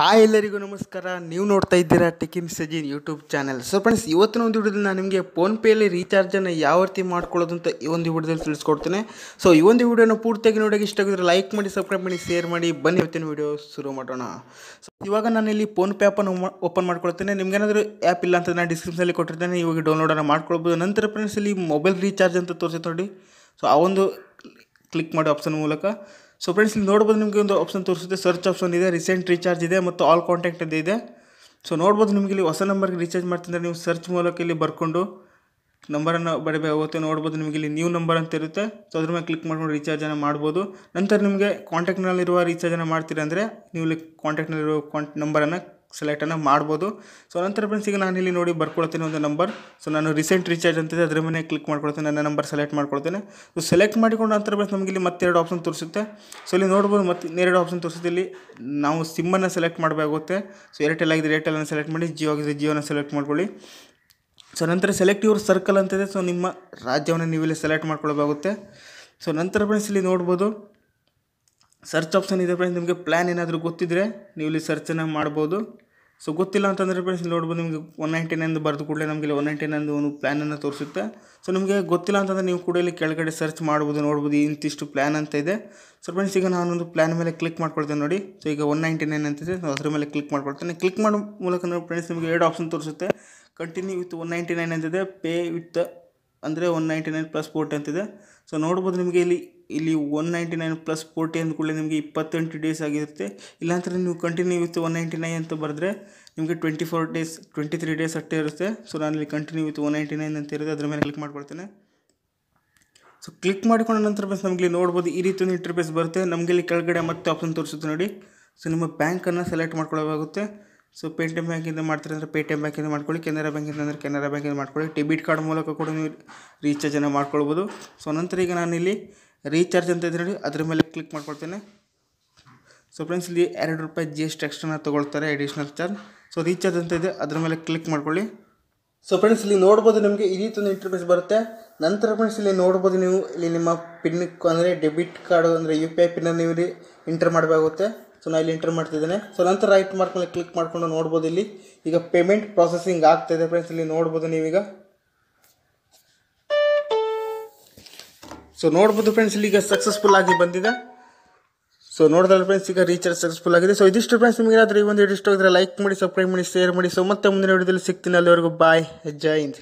hi ಎಲ್ಲರಿಗೂ ನಮಸ್ಕಾರ ನೀವು ನೋಡ್ತಾ ಇದ್ದೀರಾ ಟಿಕಿನ್ ಸಜಿನ್ ಯೂಟ್ಯೂಬ್ ಚಾನಲ್ ಸೊ ಫ್ರೆಂಡ್ಸ್ ಇವತ್ತಿನ ಒಂದು ವಿಡಿಯೋದಲ್ಲಿ ನಾನು ನಿಮಗೆ ಫೋನ್ಪೇಲಿ ರೀಚಾರ್ಜನ್ನು ಯಾವ ರೀತಿ ಮಾಡ್ಕೊಳ್ಳೋದು ಅಂತ ಈ ಒಂದು ವಿಡಿಯೋದಲ್ಲಿ ತಿಳಿಸ್ಕೊಡ್ತೇನೆ ಸೊ ಈ ಒಂದು ವಿಡಿಯೋನ ಪೂರ್ತಿಯಾಗಿ ನೋಡೋಕೆ ಇಷ್ಟ ಆಗಿದ್ರೆ ಲೈಕ್ ಮಾಡಿ ಸಬ್ಸ್ಕ್ರೈಬ್ ಮಾಡಿ ಶೇರ್ ಮಾಡಿ ಬನ್ನಿ ಇವತ್ತಿನ ವಿಡಿಯೋ ಶುರು ಮಾಡೋಣ ಸೊ ಇವಾಗ ನಾನಿಲ್ಲಿ ಫೋನ್ಪೇ ಆ್ಯಪನ್ನು ಓಪನ್ ಮಾಡ್ಕೊಳ್ತೇನೆ ನಿಮ್ಗೇನಾದರೂ ಆ್ಯಪ್ ಇಲ್ಲ ಅಂತ ನಾನು ಡಿಸ್ಕ್ರಿಪ್ಷನಲ್ಲಿ ಕೊಟ್ಟಿರ್ತೇನೆ ಇವಾಗ ಡೌನ್ಲೋಡನ್ನು ಮಾಡ್ಕೊಳ್ಬೋದು ನಂತರ ಫ್ರೆಂಡ್ಸ್ ಇಲ್ಲಿ ಮೊಬೈಲ್ ರೀಚಾರ್ಜ್ ಅಂತ ತೋರಿಸುತ್ತೆ ನೋಡಿ ಸೊ ಆ ಒಂದು ಕ್ಲಿಕ್ ಮಾಡಿ ಆಪ್ಷನ್ ಮೂಲಕ ಸೊ ಫ್ರೆಂಡ್ಸ್ ಇಲ್ಲಿ ನೋಡ್ಬೋದು ನಿಮಗೆ ಒಂದು ಆಪ್ಷನ್ ತೋರಿಸುತ್ತೆ ಸರ್ಚ್ ಆಪ್ಷನ್ ಇದೆ ರೀಸೆಂಟ್ ರೀಚಾರ್ಜ್ ಇದೆ ಮತ್ತು ಆಲ್ ಕಾಂಟ್ಯಾಕ್ಟ್ ಇದೆ ಇದೆ ಸೊ ನೋಡ್ಬೋದು ನಿಮಗೆ ಇಲ್ಲಿ ಹೊಸ ನಂಬರ್ಗೆ ರೀಚಾರ್ಜ್ ಮಾಡ್ತಿದ್ರೆ ನೀವು ಸರ್ಚ್ ಮೂಲಕ ಇಲ್ಲಿ ಬರ್ಕೊಂಡು ನಂಬರನ್ನು ಬರೀಬೇಕಾಗುತ್ತೆ ನೋಡ್ಬೋದು ನಿಮಗೆ ಇಲ್ಲಿ ನ್ಯೂ ನಂಬರ್ ಅಂತ ಇರುತ್ತೆ ಸೊ ಅದ್ರ ಮೇಲೆ ಕ್ಲಿಕ್ ಮಾಡ್ಕೊಂಡು ರೀಚಾರ್ಜನ್ನು ಮಾಡ್ಬೋದು ನಂತರ ನಿಮಗೆ ಕಾಂಟ್ಯಾಕ್ಟ್ನಲ್ಲಿರುವ ರೀಚಾರ್ಜನ್ನು ಮಾಡ್ತೀರಂದರೆ ನೀವು ಇಲ್ಲಿ ಕಾಂಟ್ಯಾಕ್ಟ್ನಲ್ಲಿರುವ ಕಾಂಟ್ ನಂಬರನ್ನು ಸೆಲೆಕ್ಟನ್ನು ಮಾಡ್ಬೋದು ಸೊ ನಂತರ ಫ್ರೆಂಡ್ಸ್ ಈಗ ನಾನು ಇಲ್ಲಿ ನೋಡಿ ಬರ್ಕೊಳ್ತೀನಿ ಒಂದು ನಂಬರ್ ಸೊ ನಾನು ರೀಸೆಂಟ್ ರೀಚಾರ್ಜ್ ಅಂತಿದೆ ಅದ್ರ ಮೇಲೆ ಕ್ಲಿಕ್ ಮಾಡ್ಕೊಳ್ತೀನಿ ನನ್ನ ನಂಬರ್ ಸೆಲೆಕ್ಟ್ ಮಾಡ್ಕೊಳ್ತೀನಿ ಸೊ ಸೆಲೆಕ್ಟ್ ಮಾಡಿಕೊಂಡು ನಂತರ ಫ್ರೆಂಡ್ಸ್ ನಮಗೆ ಇಲ್ಲಿ ಮತ್ತೆ ಎರಡು ಆಪ್ಷನ್ ತೋರಿಸುತ್ತೆ ಸೊ ಇಲ್ಲಿ ನೋಡ್ಬೋದು ಮತ್ತೆ ಇನ್ನೆರಡು ಆಪ್ಷನ್ ತೋರಿಸುತ್ತೆ ಇಲ್ಲಿ ನಾವು ಸಿಮ್ಮನ್ನು ಸೆಲೆಕ್ಟ್ ಮಾಡಬೇಕಾಗುತ್ತೆ ಸೊ ಏರ್ಟೆಲ್ ಆಗಿದೆ ಏರ್ಟೆಲನ್ನು ಸೆಲೆಕ್ಟ್ ಮಾಡಿ ಜಿಯೋ ಆಗಿದೆ ಜಿಯೋನ ಸೆಲೆಕ್ಟ್ ಮಾಡ್ಕೊಳ್ಳಿ ಸೊ ನಂತರ ಸೆಲೆಕ್ಟ್ ಯುವರ್ ಸರ್ಕಲ್ ಅಂತಿದೆ ಸೊ ನಿಮ್ಮ ರಾಜ್ಯವನ್ನು ನೀವು ಇಲ್ಲಿ ಸೆಲೆಕ್ಟ್ ಮಾಡ್ಕೊಳ್ಬೇಕಾಗುತ್ತೆ ಸೊ ನಂತರ ಫ್ರೆಂಡ್ಸ್ ಇಲ್ಲಿ ನೋಡ್ಬೋದು ಸರ್ಚ್ ಆಪ್ಷನ್ ಇದೆ ಫ್ರೆಂಡ್ಸ್ ನಿಮಗೆ ಪ್ಲ್ಯಾನ್ ಏನಾದರೂ ಗೊತ್ತಿದ್ದರೆ ನೀವು ಇಲ್ಲಿ ಸರ್ಚನ್ನು ಮಾಡ್ಬೋದು ಸೊ ಗೊತ್ತಿಲ್ಲ ಅಂತಂದರೆ ಫ್ರೆಂಡ್ಸ್ ನೋಡ್ಬೋದು ನಿಮಗೆ ಒನ್ ನೈಂಟಿ ನೈನ್ ಬರೆದು ಕೂಡಲೇ ನಮಗೆ ಇಲ್ಲಿ ಒನ್ ನೈಂಟಿ ನೈನ್ ಒಂದು ಪ್ಲ್ಯಾನನ್ನು ತೋರಿಸುತ್ತೆ ಸೊ ನಿಮಗೆ ಗೊತ್ತಿಲ್ಲ ಅಂತಂದರೆ ನೀವು ಕೂಡ ಇಲ್ಲಿ ಕೆಳಗಡೆ ಸರ್ಚ್ ಮಾಡ್ಬೋದು ನೋಡ್ಬೋದು ಇಂತಿಷ್ಟು ಪ್ಲ್ಯಾನ್ ಅಂತ ಇದೆ ಸೊ ಫ್ರೆಂಡ್ಸ್ ಈಗ ನಾನೊಂದು ಪ್ಲ್ಯಾನ್ ಮೇಲೆ ಕ್ಲಿಕ್ ಮಾಡ್ಕೊಳ್ತೇನೆ ನೋಡಿ ಸೊ ಈಗ ಒನ್ ನೈಂಟಿ ನೈನ್ ಅಂತಿದೆ ನಾವು ಅದ್ರ ಮೇಲೆ ಕ್ಲಿಕ್ ಮಾಡ್ಕೊಳ್ತೇನೆ ಕ್ಲಿಕ್ ಮಾಡೋ ಮೂಲಕ ಫ್ರೆಂಡ್ಸ್ ನಿಮಗೆ ಎರಡು ಆಪ್ಷನ್ ತೋರಿಸುತ್ತೆ continue with one ninety nine ಅಂತಿದೆ ಪೇ ವಿತ್ ಅಂದರೆ one ninety nine plus forty ಅಂತಿದೆ ಸೊ ನೋಡ್ಬೋದು ನಿಮಗೆ ಇಲ್ಲಿ ಇಲ್ಲಿ one ninety nine plus forty ಅಂದ ಕೂಡಲೇ ನಿಮಗೆ ಇಪ್ಪತ್ತೆಂಟು ಡೇಸ್ ಆಗಿರುತ್ತೆ ಇಲ್ಲಾಂದರೆ ನೀವು continue with one ninety nine ಅಂತ ಬರೆದ್ರೆ ನಿಮಗೆ twenty four days twenty three days ಅಷ್ಟೇ ಇರುತ್ತೆ ಸೊ ನಾನು ಇಲ್ಲಿ continue with one ninety nine ಅಂತ ಇರುತ್ತೆ ಅದ್ರ ಮೇಲೆ ಕ್ಲಿಕ್ ಮಾಡ್ಕೊಳ್ತೇನೆ ಸೊ ಕ್ಲಿಕ್ ಮಾಡಿಕೊಂಡ ನಂತರ ಬಸ್ ನಮಗೆ ನೋಡ್ಬೋದು ಈ ರೀತಿ ಒಂದು ಇಂಟರ್ಫೇಸ್ ಬರುತ್ತೆ ನಮಗೆ ಇಲ್ಲಿ ಕೆಳಗಡೆ ಮತ್ತೆ ಆಪ್ಷನ್ ತೋರಿಸುತ್ತೆ ನೋಡಿ ಸೊ ನಿಮ್ಮ ಬ್ಯಾಂಕನ್ನು ಸೆಲೆಕ್ಟ್ ಮಾಡ್ಕೊಳ್ಳೋಕ್ಕಾಗುತ್ತೆ ಸೊ ಪೇಟಿಎಮ್ ಬ್ಯಾಂಕಿಂದ ಮಾಡ್ತಾರೆ ಅಂದರೆ ಪೇಟಿಎಮ್ ಬ್ಯಾಂಕಿಂದ ಮಾಡ್ಕೊಳ್ಳಿ ಕೆನರಾ ಬ್ಯಾಂಕಿಂದ ಅಂದರೆ ಕೆನರಾ ಬ್ಯಾಂಕಿಂದ ಮಾಡ್ಕೊಳ್ಳಿ ಡೆಬಿಟ್ ಕಾರ್ಡ್ ಮೂಲಕ ಕೂಡ ನೀವು ರೀಚಾರ್ಜನ್ನು ಮಾಡ್ಕೊಳ್ಬೋದು ಸೊ ನಂತರ ಈಗ ನಾನು ಇಲ್ಲಿ ರೀಚಾರ್ಜ್ ಅಂತ ಇದ್ರೆ ಅದ್ರ ಮೇಲೆ ಕ್ಲಿಕ್ ಮಾಡ್ಕೊಳ್ತೇನೆ ಸೊ ಫ್ರೆಂಡ್ಸ್ ಇಲ್ಲಿ ಎರಡು ರೂಪಾಯಿ ಜಿ ಎಸ್ ಟಿ ಎಕ್ಸ್ಟ್ರಾನ ತೊಗೊಳ್ತಾರೆ ಅಡಿಷ್ನಲ್ ಚಾರ್ಜ್ ಸೊ ರೀಚಾರ್ಜ್ ಅಂತ ಇದೆ ಅದ್ರ ಮೇಲೆ ಕ್ಲಿಕ್ ಮಾಡ್ಕೊಳ್ಳಿ ಸೊ ಫ್ರೆಂಡ್ಸ್ ಇಲ್ಲಿ ನೋಡ್ಬೋದು ನಿಮಗೆ ಈ ರೀತಿ ಒಂದು ಇಂಟರ್ಫೇಸ್ ಬರುತ್ತೆ ನಂತರ ಫ್ರೆಂಡ್ಸ್ ಇಲ್ಲಿ ನೋಡ್ಬೋದು ನೀವು ಇಲ್ಲಿ ನಿಮ್ಮ ಪಿನ್ ಅಂದರೆ ಡೆಬಿಟ್ ಕಾರ್ಡು ಅಂದರೆ ಯು ಪಿ ಐ ಪಿನ್ನ ನೀವು ಇಂಟರ್ ಮಾಡಬೇಕಾಗುತ್ತೆ ಸೊ ನಾ ಇಲ್ಲಿ ಎಂಟರ್ ಮಾಡ್ತಿದ್ದೇನೆ ಸೊ ನಂತರ ರೈಟ್ ಮಾರ್ಕ್ ಮೇಲೆ ಕ್ಲಿಕ್ ಮಾಡಿಕೊಂಡು ನೋಡ್ಬೋದು ಇಲ್ಲಿ ಈಗ ಪೇಮೆಂಟ್ ಪ್ರಾಸೆಸಿಂಗ್ ಆಗ್ತಾಯಿದೆ ಫ್ರೆಂಡ್ಸ್ ಇಲ್ಲಿ ನೋಡ್ಬೋದು ನೀವೀಗ ಸೊ ನೋಡ್ಬೋದು ಫ್ರೆಂಡ್ಸ್ ಇಲ್ಲಿ ಈಗ ಸಕ್ಸಸ್ಫುಲ್ ಆಗಿ ಬಂದಿದೆ ಸೊ ನೋಡಿದ್ರೆ ಫ್ರೆಂಡ್ಸ್ ಈಗ ರೀಚಾರ್ಜ್ ಸಕ್ಸಸ್ಫುಲ್ ಆಗಿದೆ ಸೊ ಇದಿಷ್ಟು ಫ್ರೆಂಡ್ಸ್ ನಿಮಗೆ ಆದರೆ ಈ ಒಂದು ಇಷ್ಟ ಆಗಿದ್ರೆ ಲೈಕ್ ಮಾಡಿ ಸಬ್ಸ್ಕ್ರೈಬ್ ಮಾಡಿ ಶೇರ್ ಮಾಡಿ ಸೊ ಮತ್ತೆ ಮುಂದಿನ ವಿಡಿಯೋದಲ್ಲಿ ಸಿಗ್ತೀನಿ ಅಲ್ಲಿವರೆಗೂ ಬಾಯ್ ಜೈ ಹಿಂದ್